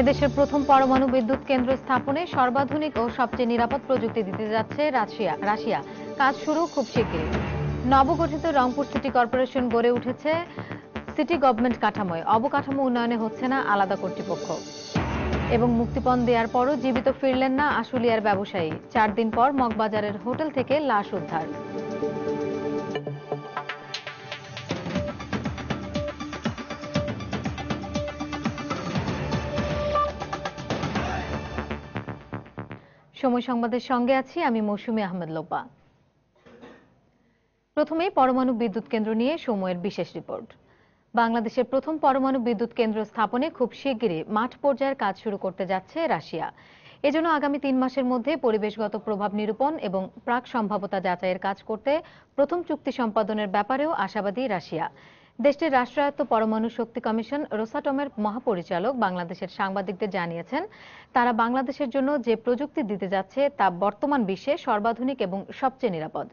এদেশের প্রথম পরমাণু বিদ্যুৎ কেন্দ্র স্থাপনে সর্বাধুনিক ও সবচেয়ে নিরাপদ প্রযুক্তি দিতে যাচ্ছে রাশিয়া রাশিয়া কাজ শুরু খুব শিগগিরই নবগঠিত রংপুর সিটি কর্পোরেশন গড়ে উঠেছে সিটি গভর্নমেন্ট কাঠামোয় অবকাঠামো উন্নয়নে হচ্ছে না আলাদা কর্তৃপক্ষ এবং মুক্তিপণ দেওয়ার পরও জীবিত ফিরলেন না আশুলিয়ার ব্যবসায়ী চার দিন পর মগবাজারের হোটেল থেকে লাশ উদ্ধার সময় সংবাদের সঙ্গে আছি আমি মৌসুমি আহমেদ লোপা প্রথমেই পরমাণু বিদ্যুৎ কেন্দ্র নিয়ে সময়ের বিশেষ রিপোর্ট বাংলাদেশের প্রথম পরমাণু বিদ্যুৎ কেন্দ্র স্থাপনে খুব শিগগিরই মাঠ পর্যায়ের কাজ শুরু করতে যাচ্ছে রাশিয়া এজন্য আগামী তিন মাসের মধ্যে পরিবেশগত প্রভাব নিরূপণ এবং প্রাক সম্ভাবতা যাচাইয়ের কাজ করতে প্রথম চুক্তি সম্পাদনের ব্যাপারেও আশাবাদী রাশিয়া দেশটির রাষ্ট্রায়ত্ত পরমাণু শক্তি কমিশন রোসাটমের মহাপরিচালক বাংলাদেশের সাংবাদিকদের জানিয়েছেন তারা বাংলাদেশের জন্য যে প্রযুক্তি দিতে যাচ্ছে তা বর্তমান বিশ্বে সর্বাধুনিক এবং সবচেয়ে নিরাপদ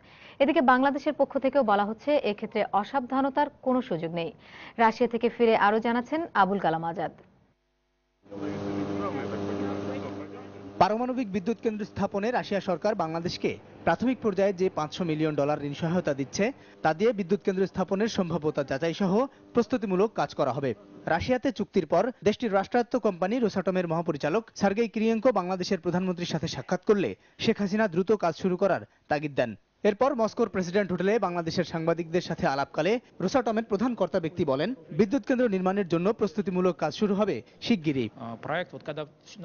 এদিকে বাংলাদেশের পক্ষ থেকেও বলা হচ্ছে এক্ষেত্রে অসাবধানতার কোনো সুযোগ নেই রাশিয়া থেকে ফিরে আরও জানাচ্ছেন আবুল কালাম আজাদ পারমাণবিক বিদ্যুৎ কেন্দ্র স্থাপনে রাশিয়া সরকার বাংলাদেশকে প্রাথমিক পর্যায়ে যে পাঁচশো মিলিয়ন ডলার ঋণ সহায়তা দিচ্ছে তা দিয়ে বিদ্যুৎ কেন্দ্র স্থাপনের সম্ভাব্যতা যাচাই সহ প্রস্তুতিমূলক কাজ করা হবে রাশিয়াতে চুক্তির পর দেশটির রাষ্ট্রায়ত্ত কোম্পানি রোসাটমের মহাপরিচালক সার্গেই ক্রিয়েঙ্কো বাংলাদেশের প্রধানমন্ত্রীর সাথে সাক্ষাৎ করলে শেখ হাসিনা দ্রুত কাজ শুরু করার তাগিদ দেন এরপর মস্কোর প্রেসিডেন্ট হোটেলে বাংলাদেশের সাংবাদিকদের সাথে আলাপকালে রোসাটমের প্রধান কর্তা ব্যক্তি বলেন বিদ্যুৎ কেন্দ্র নির্মাণের জন্য প্রস্তুতিমূলক কাজ শুরু হবে শিগগিরই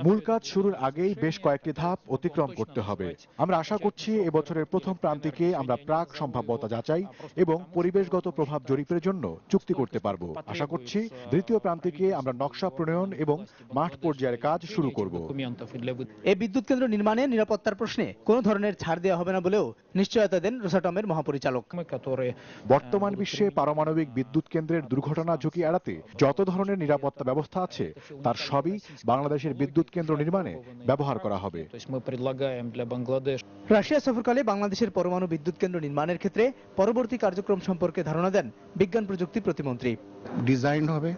মূল কাজ শুরুর আগেই বেশ কয়েকটি ধাপ অতিক্রম করতে হবে আমরা আশা করছি এবছরের প্রথম প্রান্তিকে আমরা প্রাক সম্ভাব্যতা যাচাই এবং পরিবেশগত প্রভাব জরিপের জন্য চুক্তি করতে পারব আশা করছি দ্বিতীয় প্রান্তিকে আমরা নকশা প্রণয়ন এবং মাঠ পর্যায়ের কাজ শুরু করব এই বিদ্যুৎ কেন্দ্র নির্মাণে নিরাপত্তার প্রশ্নে কোনো ধরনের ছাড় দেওয়া হবে না বলেও নিশ্চয় সহায়তা দেন রোসাটমের মহাপরিচালক বর্তমান হ্যাঁ, বিশ্বে পারমাণবিক বিদ্যুৎ কেন্দ্রের দুর্ঘটনা ঝুঁকি এড়াতে যত ধরনের নিরাপত্তা ব্যবস্থা আছে তার সবই বাংলাদেশের বিদ্যুৎ কেন্দ্র নির্মাণে ব্যবহার করা হবে রাশিয়া সফরকালে বাংলাদেশের পরমাণু বিদ্যুৎ কেন্দ্র নির্মাণের ক্ষেত্রে পরবর্তী কার্যক্রম সম্পর্কে ধারণা দেন বিজ্ঞান প্রযুক্তি প্রতিমন্ত্রী ডিজাইন হবে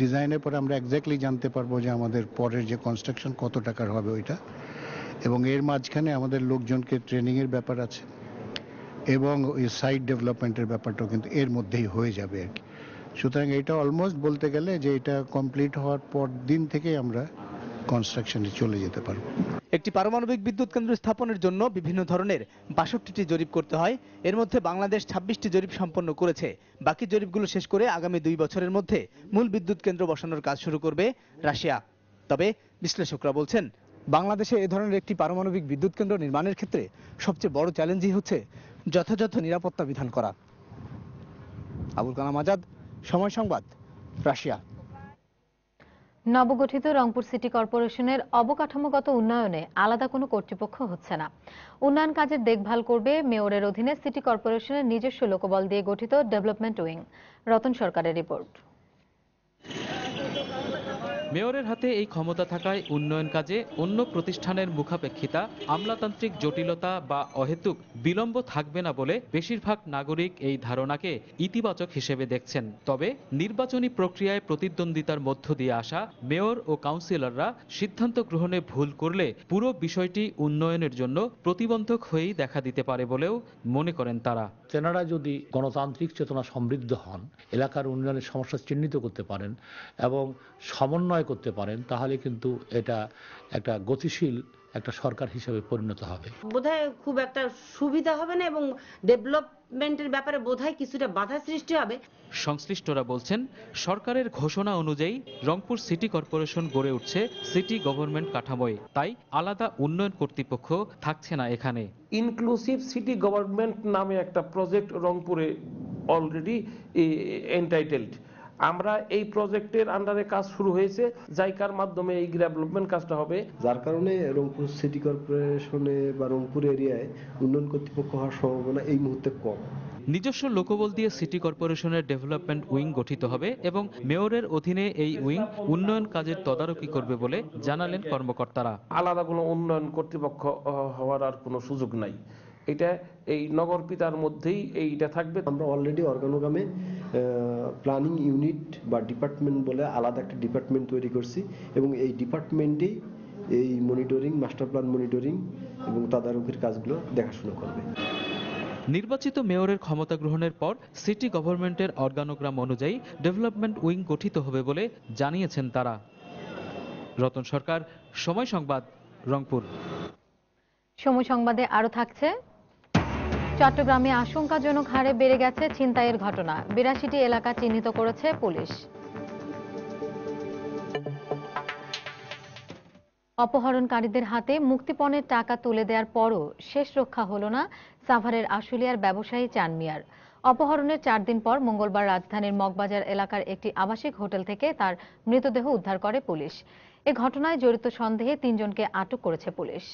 ডিজাইনের পরে আমরা একজাক্টলি জানতে পারবো যে আমাদের পরের যে কনস্ট্রাকশন কত টাকার হবে ওইটা এবং এর মাঝখানে আমাদের লোকজনকে ট্রেনিং এর ব্যাপার আছে এবং ওই সাইট ডেভেলপমেন্টের ব্যাপারটাও কিন্তু এর মধ্যেই হয়ে যাবে আর কি সুতরাং এটা অলমোস্ট বলতে গেলে যে এটা কমপ্লিট হওয়ার পর দিন থেকে আমরা কনস্ট্রাকশনে চলে যেতে পারবো একটি পারমাণবিক বিদ্যুৎ কেন্দ্র স্থাপনের জন্য বিভিন্ন ধরনের বাষট্টিটি জরিপ করতে হয় এর মধ্যে বাংলাদেশ ছাব্বিশটি জরিপ সম্পন্ন করেছে বাকি জরিপগুলো শেষ করে আগামী দুই বছরের মধ্যে মূল বিদ্যুৎ কেন্দ্র বসানোর কাজ শুরু করবে রাশিয়া তবে বিশ্লেষকরা বলছেন বাংলাদেশে এ ধরনের একটি পারমাণবিক বিদ্যুৎ কেন্দ্র নির্মাণের ক্ষেত্রে সবচেয়ে বড় চ্যালেঞ্জই হচ্ছে যথাযথ নিরাপত্তা বিধান করা আবুল কালাম আজাদ সময় সংবাদ রাশিয়া নবগঠিত রংপুর সিটি কর্পোরেশনের অবকাঠামোগত উন্নয়নে আলাদা কোনো কর্তৃপক্ষ হচ্ছে না উন্নয়ন কাজের দেখভাল করবে মেয়রের অধীনে সিটি কর্পোরেশনের নিজস্ব লোকবল দিয়ে গঠিত ডেভেলপমেন্ট উইং রতন সরকারের রিপোর্ট মেয়রের হাতে এই ক্ষমতা থাকায় উন্নয়ন কাজে অন্য প্রতিষ্ঠানের মুখাপেক্ষিতা আমলাতান্ত্রিক জটিলতা বা অহেতুক বিলম্ব থাকবে না বলে বেশিরভাগ নাগরিক এই ধারণাকে ইতিবাচক হিসেবে দেখছেন তবে নির্বাচনী প্রক্রিয়ায় প্রতিদ্বন্দ্বিতার মধ্য দিয়ে আসা মেয়র ও কাউন্সিলররা সিদ্ধান্ত গ্রহণে ভুল করলে পুরো বিষয়টি উন্নয়নের জন্য প্রতিবন্ধক হয়েই দেখা দিতে পারে বলেও মনে করেন তারা তেনারা যদি গণতান্ত্রিক চেতনা সমৃদ্ধ হন এলাকার উন্নয়নের সমস্যা চিহ্নিত করতে পারেন এবং সমন্বয় করতে পারেন তাহলে কিন্তু এটা একটা গতিশীল একটা সরকার হিসেবে পরিণত হবে বোধহয় খুব একটা সুবিধা হবে না এবং ডেভেলপমেন্টের ব্যাপারে বোধহয় কিছুটা বাধা সৃষ্টি হবে সংশ্লিষ্টরা বলছেন সরকারের ঘোষণা অনুযায়ী রংপুর সিটি কর্পোরেশন গড়ে উঠছে সিটি গভর্নমেন্ট কাঠামোয় তাই আলাদা উন্নয়ন কর্তৃপক্ষ থাকছে না এখানে ইনক্লুসিভ সিটি গভর্নমেন্ট নামে একটা প্রজেক্ট রংপুরে অলরেডি এন্টাইটেলড আমরা এই প্রজেক্টের আন্ডারে কাজ শুরু হয়েছে জাইকার মাধ্যমে এই ডেভেলপমেন্ট কাজটা হবে যার কারণে রংপুর সিটি কর্পোরেশনে বা রংপুর এরিয়ায় উন্নয়ন কর্তৃপক্ষ হওয়ার সম্ভাবনা এই মুহূর্তে কম নিজস্ব লোকবল দিয়ে সিটি কর্পোরেশনের ডেভেলপমেন্ট উইং গঠিত হবে এবং মেয়রের অধীনে এই উইং উন্নয়ন কাজের তদারকি করবে বলে জানালেন কর্মকর্তারা আলাদা কোনো উন্নয়ন কর্তৃপক্ষ হওয়ার আর কোনো সুযোগ নাই এটা এই নগর পিতার মধ্যেই এইটা থাকবে আমরা অলরেডি অর্গানোগ্রামে প্ল্যানিং ইউনিট বা ডিপার্টমেন্ট বলে আলাদা একটা ডিপার্টমেন্ট তৈরি করছি এবং এই ডিপার্টমেন্টেই এই মনিটরিং মাস্টার প্ল্যান মনিটরিং এবং তদারকির কাজগুলো দেখাশোনা করবে নির্বাচিত মেয়রের ক্ষমতা গ্রহণের পর সিটি গভর্নমেন্টের অর্গানোগ্রাম অনুযায়ী ডেভেলপমেন্ট উইং গঠিত হবে বলে জানিয়েছেন তারা রতন সরকার সময় সংবাদ রংপুর সময় সংবাদে আরো থাকছে চট্টগ্রামে আশঙ্কাজনক হারে বেড়ে গেছে ছিনতাইয়ের ঘটনা বিরাশিটি এলাকা চিহ্নিত করেছে পুলিশ অপহরণকারীদের হাতে মুক্তিপণের টাকা তুলে দেওয়ার পরও শেষ রক্ষা হল না সাভারের আশুলিয়ার ব্যবসায়ী চান মিয়ার অপহরণের চার দিন পর মঙ্গলবার রাজধানীর মগবাজার এলাকার একটি আবাসিক হোটেল থেকে তার মৃতদেহ উদ্ধার করে পুলিশ এ ঘটনায় জড়িত সন্দেহে তিনজনকে আটক করেছে পুলিশ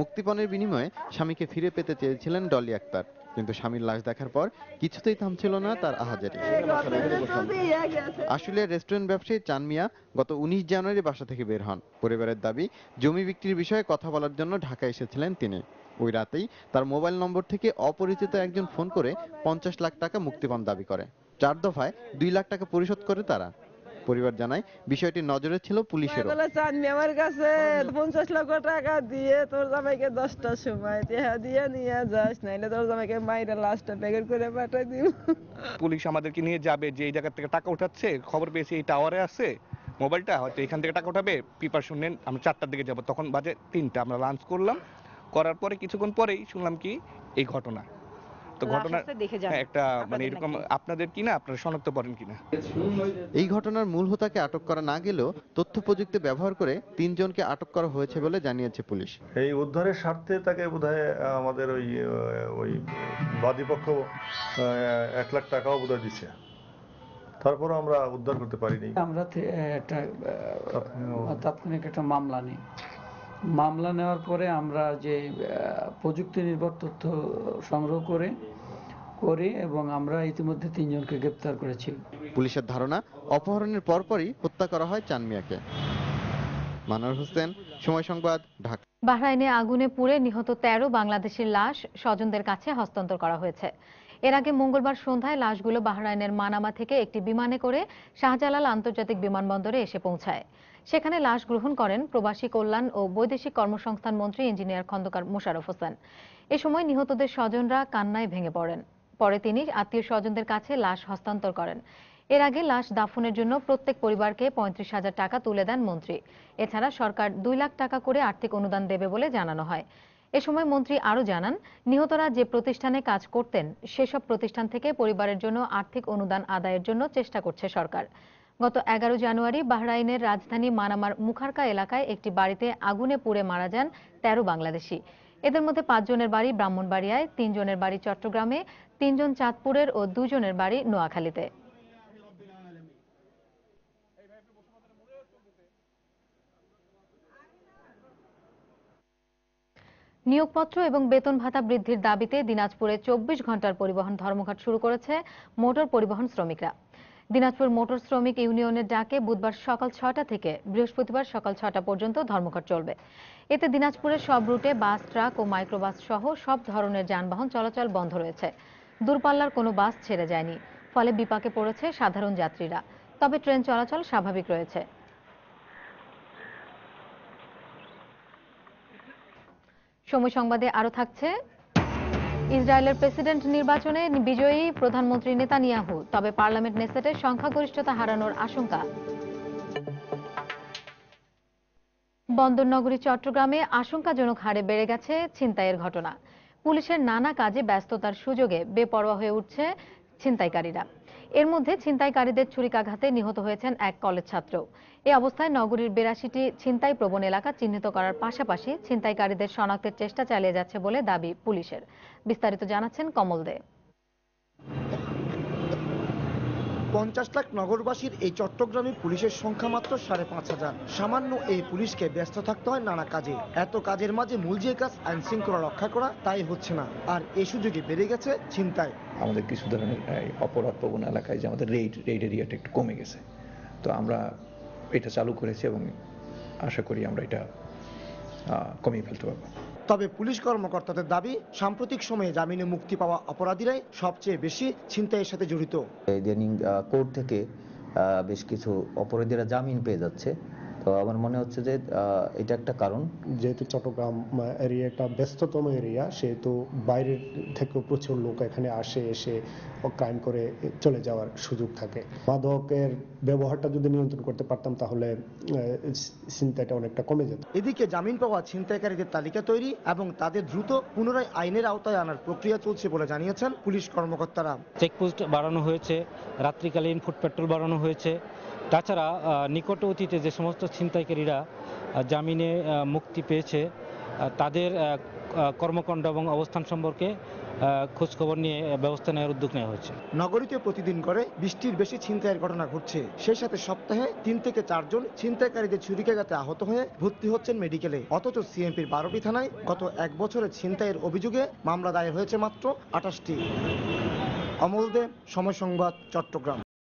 মুক্তিপণের বিনিময়ে স্বামীকে ফিরে পেতে চেয়েছিলেন ডলি আক্তার কিন্তু স্বামীর লাশ দেখার পর কিছুতেই থামছিল না তার আহাজারি আসলে রেস্টুরেন্ট ব্যবসায়ী চান মিয়া গত উনিশ জানুয়ারি বাসা থেকে বের হন পরিবারের দাবি জমি বিক্রির বিষয়ে কথা বলার জন্য ঢাকা এসেছিলেন তিনি ওই রাতেই তার মোবাইল নম্বর থেকে অপরিচিত একজন ফোন করে পঞ্চাশ লাখ টাকা মুক্তিপণ দাবি করে চার দফায় দুই লাখ টাকা পরিশোধ করে তারা পরিবার জানায় বিষয়টি নজরে ছিল পুলিশের আমার কাছে পঞ্চাশ লক্ষ টাকা দিয়ে তোর জামাইকে দশটার সময় হ্যাঁ, দিয়ে নিয়ে যাস নাইলে তোর জামাইকে মাইরা লাশটা প্যাকেট করে পাঠাই দিব পুলিশ আমাদেরকে নিয়ে যাবে যে এই জায়গার থেকে টাকা উঠাচ্ছে খবর পেয়েছি এই টাওয়ারে আছে মোবাইলটা হয়তো এখান থেকে টাকা উঠাবে পিপার নেন আমরা চারটার দিকে যাব তখন বাজে তিনটা আমরা লাঞ্চ করলাম করার পরে কিছুক্ষণ পরেই শুনলাম কি এই ঘটনা তো ঘটনা হ্যাঁ, একটা মানে এরকম আপনাদের কিনা আপনারা শনাক্ত করেন কিনা এই ঘটনার মূল হোতাকে আটক করা না গেলেও তথ্য প্রযুক্তি ব্যবহার করে তিনজনকে আটক করা হয়েছে বলে জানিয়েছে পুলিশ এই উদ্ধারের স্বার্থে তাকে বোধহয় আমাদের ওই ওই বাদীপক্ষ এক লাখ টাকাও বোধহয় দিছে তারপরও আমরা উদ্ধার করতে পারিনি আমরা একটা তাৎক্ষণিক একটা মামলা নেই মামলা নেওয়ার পরে আমরা যে প্রযুক্তি নির্ভর তথ্য সংগ্রহ করে করি এবং আমরা ইতিমধ্যে তিনজনকে গ্রেপ্তার করেছি পুলিশের ধারণা অপহরণের পরপরই হত্যা করা হয় চান মিয়াকে মানার হোসেন সময় সংবাদ ঢাকা বাহরাইনে আগুনে পুড়ে নিহত ১৩ বাংলাদেশের লাশ স্বজনদের কাছে হস্তান্তর করা হয়েছে এর আগে মঙ্গলবার সন্ধ্যায় লাশগুলো বাহরাইনের মানামা থেকে একটি বিমানে করে শাহজালাল আন্তর্জাতিক বিমানবন্দরে এসে পৌঁছায় সেখানে লাশ গ্রহণ করেন প্রবাসী কল্যাণ ও বৈদেশিক কর্মসংস্থান মন্ত্রী ইঞ্জিনিয়ার খন্দকার মোশারফ হোসেন এ সময় নিহতদের স্বজনরা কান্নায় ভেঙে পড়েন পরে তিনি আত্মীয় স্বজনদের কাছে লাশ হস্তান্তর করেন এর আগে লাশ দাফনের জন্য প্রত্যেক পরিবারকে পঁয়ত্রিশ হাজার টাকা তুলে দেন মন্ত্রী এছাড়া সরকার দুই লাখ টাকা করে আর্থিক অনুদান দেবে বলে জানানো হয় এ সময় মন্ত্রী আরও জানান নিহতরা যে প্রতিষ্ঠানে কাজ করতেন সেসব প্রতিষ্ঠান থেকে পরিবারের জন্য আর্থিক অনুদান আদায়ের জন্য চেষ্টা করছে সরকার গত এগারো জানুয়ারি বাহরাইনের রাজধানী মানামার মুখারকা এলাকায় একটি বাড়িতে আগুনে পুড়ে মারা যান তেরো বাংলাদেশি এদের মধ্যে পাঁচজনের বাড়ি ব্রাহ্মণবাড়িয়ায় তিনজনের বাড়ি চট্টগ্রামে তিনজন চাঁদপুরের ও দুজনের বাড়ি নোয়াখালীতে নিয়োগপত্র এবং বেতন ভাতা বৃদ্ধির দাবিতে দিনাজপুরে চব্বিশ ঘন্টার পরিবহন ধর্মঘট শুরু করেছে মোটর পরিবহন শ্রমিকরা দিনাজপুর মোটর শ্রমিক ইউনিয়নের ডাকে বুধবার সকাল ছটা থেকে বৃহস্পতিবার সকাল ছটা পর্যন্ত ধর্মঘট চলবে এতে দিনাজপুরের সব রুটে বাস ট্রাক ও মাইক্রোবাস সহ সব ধরনের যানবাহন চলাচল বন্ধ রয়েছে দূরপাল্লার কোনো বাস ছেড়ে যায়নি ফলে বিপাকে পড়েছে সাধারণ যাত্রীরা তবে ট্রেন চলাচল স্বাভাবিক রয়েছে সময় সংবাদে আরো থাকছে ইসরায়েলের প্রেসিডেন্ট নির্বাচনে বিজয়ী প্রধানমন্ত্রী নেতানিয়াহু তবে পার্লামেন্ট নেসেটের সংখ্যাগরিষ্ঠতা হারানোর আশঙ্কা বন্দরনগরী চট্টগ্রামে আশঙ্কাজনক হারে বেড়ে গেছে ছিনতাইয়ের ঘটনা পুলিশের নানা কাজে ব্যস্ততার সুযোগে বেপরোয়া হয়ে উঠছে ছিনতাইকারীরা এর মধ্যে ছিনতাইকারীদের ছুরিকাঘাতে নিহত হয়েছেন এক কলেজ ছাত্র এ অবস্থায় নগরীর বেরাশিটি ছিনতাই প্রবণ এলাকা চিহ্নিত করার পাশাপাশি ছিনতাইকারীদের শনাক্তের চেষ্টা চালিয়ে যাচ্ছে বলে দাবি পুলিশের বিস্তারিত জানাচ্ছেন কমল দে পঞ্চাশ লাখ নগরবাসীর এই চট্টগ্রামে পুলিশের সংখ্যা মাত্র সাড়ে পাঁচ হাজার সামান্য এই পুলিশকে ব্যস্ত থাকতে হয় নানা কাজে এত কাজের মাঝে মূল যে কাজ আইন শৃঙ্খলা রক্ষা করা তাই হচ্ছে না আর এ সুযোগে বেড়ে গেছে ছিনতাই আমাদের কিছু ধরনের অপরাধ প্রবণ এলাকায় যে আমাদের রেড রেড এরিয়াটা একটু কমে গেছে তো আমরা এটা চালু করেছি এবং আশা করি আমরা এটা কমিয়ে ফেলতে পারবো তবে পুলিশ কর্মকর্তাদের দাবি সাম্প্রতিক সময়ে জামিনে মুক্তি পাওয়া অপরাধীরাই সবচেয়ে বেশি ছিনতাইয়ের সাথে জড়িত ইদানিং কোর্ট থেকে বেশ কিছু অপরাধীরা জামিন পেয়ে যাচ্ছে তো আমার মনে হচ্ছে যে এটা একটা কারণ যেহেতু চট্টগ্রাম এরিয়াটা ব্যস্ততম এরিয়া সেহেতু বাইরের থেকেও প্রচুর লোক এখানে আসে এসে ক্রাইম করে চলে যাওয়ার সুযোগ থাকে মাদকের ব্যবহারটা যদি নিয়ন্ত্রণ করতে পারতাম তাহলে চিন্তাটা অনেকটা কমে যেত এদিকে জামিন পাওয়া ছিনতাইকারীদের তালিকা তৈরি এবং তাদের দ্রুত পুনরায় আইনের আওতায় আনার প্রক্রিয়া চলছে বলে জানিয়েছেন পুলিশ কর্মকর্তারা চেকপোস্ট বাড়ানো হয়েছে রাত্রিকালীন ফুট পেট্রোল বাড়ানো হয়েছে তাছাড়া নিকট অতীতে যে সমস্ত ছিনতাইকারীরা জামিনে মুক্তি পেয়েছে তাদের কর্মকাণ্ড এবং অবস্থান সম্পর্কে খোঁজখবর নিয়ে ব্যবস্থা নেওয়ার উদ্যোগ নেওয়া হয়েছে নগরীতে প্রতিদিন করে বৃষ্টির বেশি ছিনতাইয়ের ঘটনা ঘটছে সেই সাথে সপ্তাহে তিন থেকে চারজন ছিনতাইকারীদের ছুরিকাঘাতে আহত হয়ে ভর্তি হচ্ছেন মেডিকেলে অথচ সিএমপির বারোটি থানায় গত এক বছরে ছিনতাইয়ের অভিযোগে মামলা দায়ের হয়েছে মাত্র আঠাশটি অমল দেব সময় সংবাদ চট্টগ্রাম